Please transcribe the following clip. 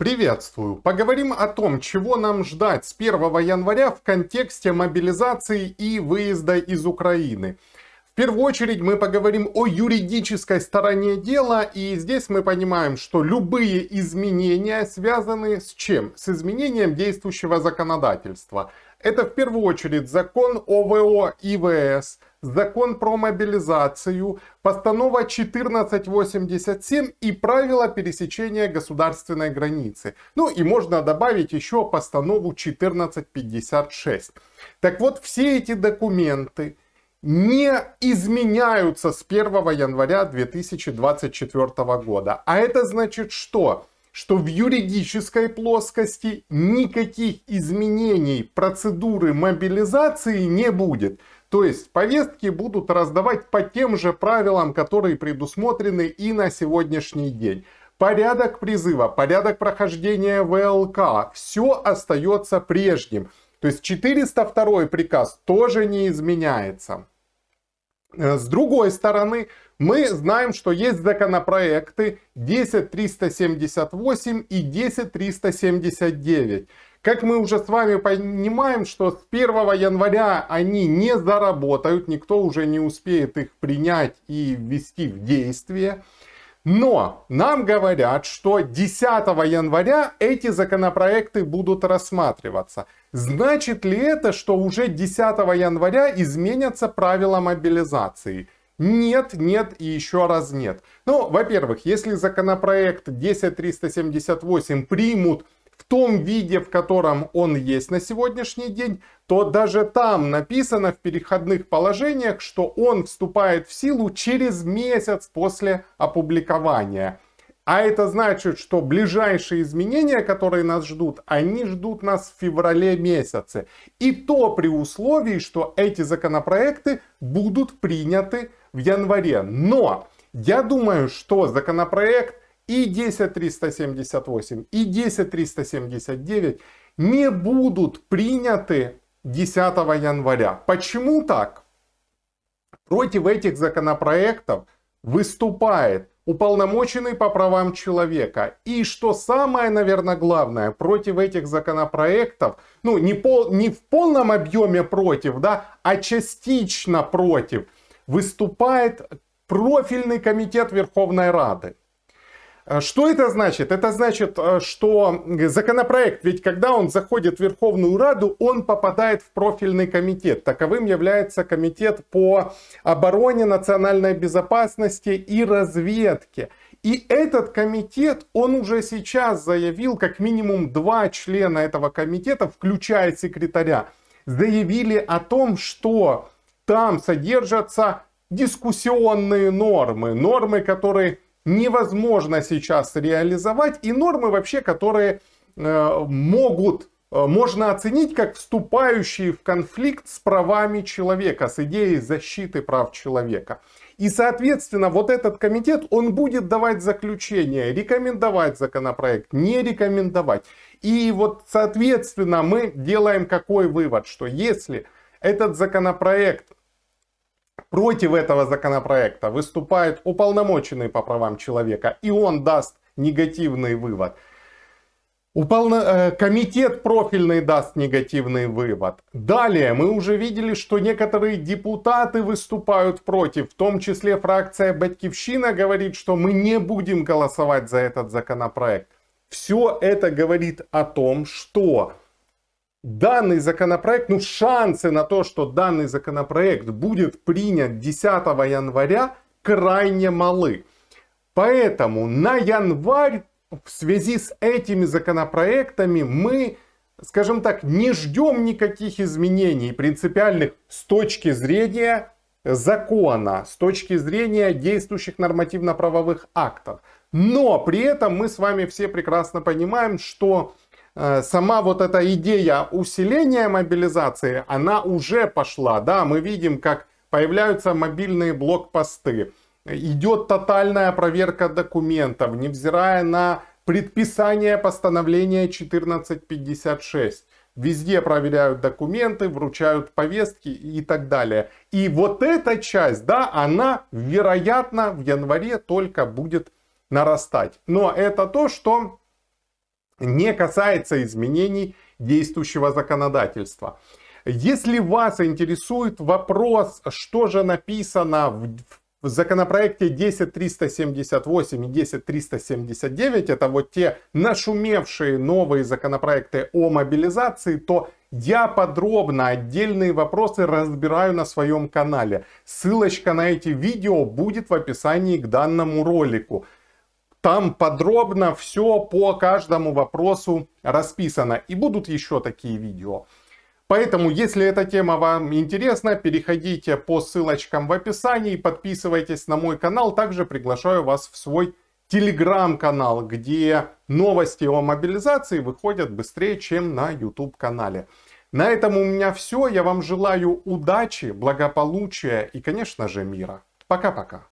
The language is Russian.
Приветствую! Поговорим о том, чего нам ждать с 1 января в контексте мобилизации и выезда из Украины. В первую очередь мы поговорим о юридической стороне дела, и здесь мы понимаем, что любые изменения связаны с чем? С изменением действующего законодательства. Это в первую очередь закон ОВО и ВС закон про мобилизацию, постанова 1487 и правила пересечения государственной границы. Ну и можно добавить еще постанову 1456. Так вот, все эти документы не изменяются с 1 января 2024 года. А это значит что? что в юридической плоскости никаких изменений процедуры мобилизации не будет. То есть повестки будут раздавать по тем же правилам, которые предусмотрены и на сегодняшний день. Порядок призыва, порядок прохождения ВЛК, все остается прежним. То есть 402 приказ тоже не изменяется. Э, с другой стороны, мы знаем, что есть законопроекты 10378 и 10379. Как мы уже с вами понимаем, что с 1 января они не заработают, никто уже не успеет их принять и ввести в действие. Но нам говорят, что 10 января эти законопроекты будут рассматриваться. Значит ли это, что уже 10 января изменятся правила мобилизации? Нет, нет и еще раз нет. Ну, во-первых, если законопроект 10378 примут том виде, в котором он есть на сегодняшний день, то даже там написано в переходных положениях, что он вступает в силу через месяц после опубликования. А это значит, что ближайшие изменения, которые нас ждут, они ждут нас в феврале месяце. И то при условии, что эти законопроекты будут приняты в январе. Но я думаю, что законопроект и 10378, и 10379 не будут приняты 10 января. Почему так? Против этих законопроектов выступает уполномоченный по правам человека. И что самое, наверное, главное, против этих законопроектов, ну не, пол, не в полном объеме против, да, а частично против, выступает профильный комитет Верховной Рады. А что это значит? Это значит, а, что законопроект, ведь когда он заходит в Верховную Раду, он попадает в профильный комитет. Таковым является комитет по обороне, национальной безопасности и разведке. И этот комитет, он уже сейчас заявил, как минимум два члена этого комитета, включая секретаря, заявили о том, что там содержатся дискуссионные нормы, нормы, которые невозможно сейчас реализовать, и нормы вообще, которые э, могут э, можно оценить как вступающие в конфликт с правами человека, с идеей защиты прав человека. И, соответственно, вот этот комитет, он будет давать заключение, рекомендовать законопроект, не рекомендовать. И вот, соответственно, мы делаем какой вывод, что если этот законопроект Против этого законопроекта выступает уполномоченный по правам человека, и он даст негативный вывод. Уполно... Э, комитет профильный даст негативный вывод. Далее мы уже видели, что некоторые депутаты выступают против, в том числе фракция Батькивщина говорит, что мы не будем голосовать за этот законопроект. Все это говорит о том, что данный законопроект, ну шансы на то, что данный законопроект будет принят 10 января, крайне малы. Поэтому на январь в связи с этими законопроектами мы, скажем так, не ждем никаких изменений принципиальных с точки зрения закона, с точки зрения действующих нормативно-правовых актов. Но при этом мы с вами все прекрасно понимаем, что Э, сама вот эта идея усиления мобилизации, она уже пошла, да, мы видим, как появляются мобильные блокпосты, идет тотальная проверка документов, невзирая на предписание постановления 1456. Везде проверяют документы, вручают повестки и так далее. И вот эта часть, да, она, вероятно, в январе только будет нарастать. Но это то, что не касается изменений действующего законодательства. Если вас интересует вопрос, что же написано в, в законопроекте 10378 и 10379, это вот те нашумевшие новые законопроекты о мобилизации, то я подробно отдельные вопросы разбираю на своем канале. Ссылочка на эти видео будет в описании к данному ролику. Там подробно все по каждому вопросу расписано. И будут еще такие видео. Поэтому, если эта тема вам интересна, переходите по ссылочкам в описании, подписывайтесь на мой канал. Также приглашаю вас в свой телеграм-канал, где новости о мобилизации выходят быстрее, чем на YouTube-канале. На этом у меня все. Я вам желаю удачи, благополучия и, конечно же, мира. Пока-пока.